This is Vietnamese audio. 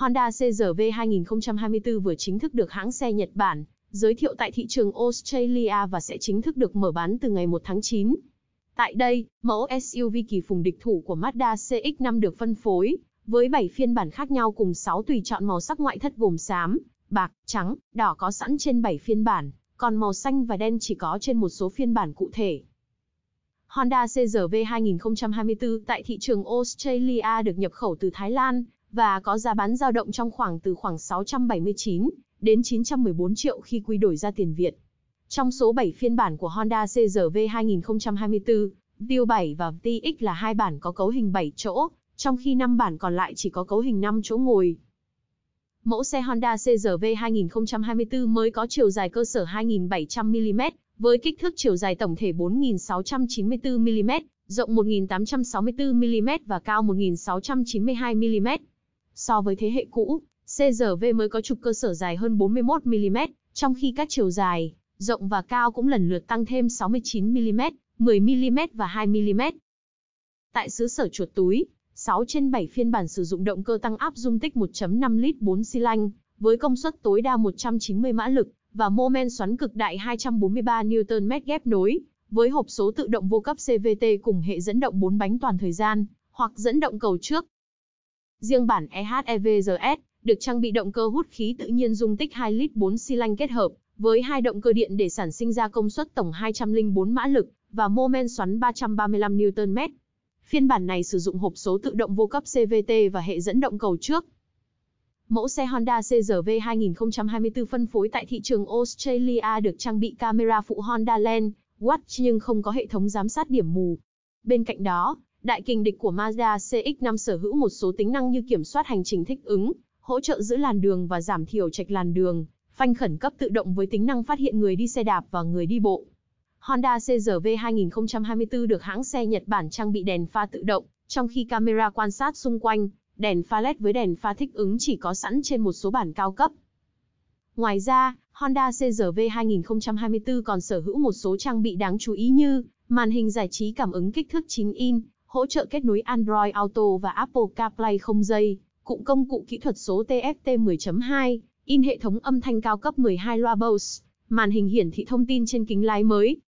Honda CRV 2024 vừa chính thức được hãng xe Nhật Bản giới thiệu tại thị trường Australia và sẽ chính thức được mở bán từ ngày 1 tháng 9. Tại đây, mẫu SUV kỳ phùng địch thủ của Mazda CX-5 được phân phối, với 7 phiên bản khác nhau cùng 6 tùy chọn màu sắc ngoại thất gồm xám, bạc, trắng, đỏ có sẵn trên 7 phiên bản, còn màu xanh và đen chỉ có trên một số phiên bản cụ thể. Honda CRV 2024 tại thị trường Australia được nhập khẩu từ Thái Lan và có giá bán dao động trong khoảng từ khoảng 679 đến 914 triệu khi quy đổi ra tiền Việt. Trong số 7 phiên bản của Honda CRV 2024, View 7 và TX là hai bản có cấu hình 7 chỗ, trong khi 5 bản còn lại chỉ có cấu hình 5 chỗ ngồi. Mẫu xe Honda CRV 2024 mới có chiều dài cơ sở 2.700mm, với kích thước chiều dài tổng thể 4.694mm, rộng 1.864mm và cao 1.692mm. So với thế hệ cũ, CRV mới có trục cơ sở dài hơn 41mm, trong khi các chiều dài, rộng và cao cũng lần lượt tăng thêm 69mm, 10mm và 2mm. Tại xứ sở chuột túi, 6 trên 7 phiên bản sử dụng động cơ tăng áp dung tích 1.5 lít 4 xi lanh, với công suất tối đa 190 mã lực và mô men xoắn cực đại 243 Nm ghép nối, với hộp số tự động vô cấp CVT cùng hệ dẫn động 4 bánh toàn thời gian, hoặc dẫn động cầu trước, Riêng bản EHEVRS được trang bị động cơ hút khí tự nhiên dung tích 2 lít 4 xi lanh kết hợp với hai động cơ điện để sản sinh ra công suất tổng 204 mã lực và mô men xoắn 335 Nm. Phiên bản này sử dụng hộp số tự động vô cấp CVT và hệ dẫn động cầu trước. Mẫu xe Honda CRV 2024 phân phối tại thị trường Australia được trang bị camera phụ Honda Lens Watch nhưng không có hệ thống giám sát điểm mù. Bên cạnh đó, Đại kình địch của Mazda CX-5 sở hữu một số tính năng như kiểm soát hành trình thích ứng, hỗ trợ giữ làn đường và giảm thiểu trạch làn đường, phanh khẩn cấp tự động với tính năng phát hiện người đi xe đạp và người đi bộ. Honda CRV 2024 được hãng xe Nhật Bản trang bị đèn pha tự động, trong khi camera quan sát xung quanh, đèn pha LED với đèn pha thích ứng chỉ có sẵn trên một số bản cao cấp. Ngoài ra, Honda CRV 2024 còn sở hữu một số trang bị đáng chú ý như màn hình giải trí cảm ứng kích thước 9 in, hỗ trợ kết nối Android Auto và Apple CarPlay không dây, cụm công cụ kỹ thuật số TFT 10.2, in hệ thống âm thanh cao cấp 12 loa Bose, màn hình hiển thị thông tin trên kính lái mới,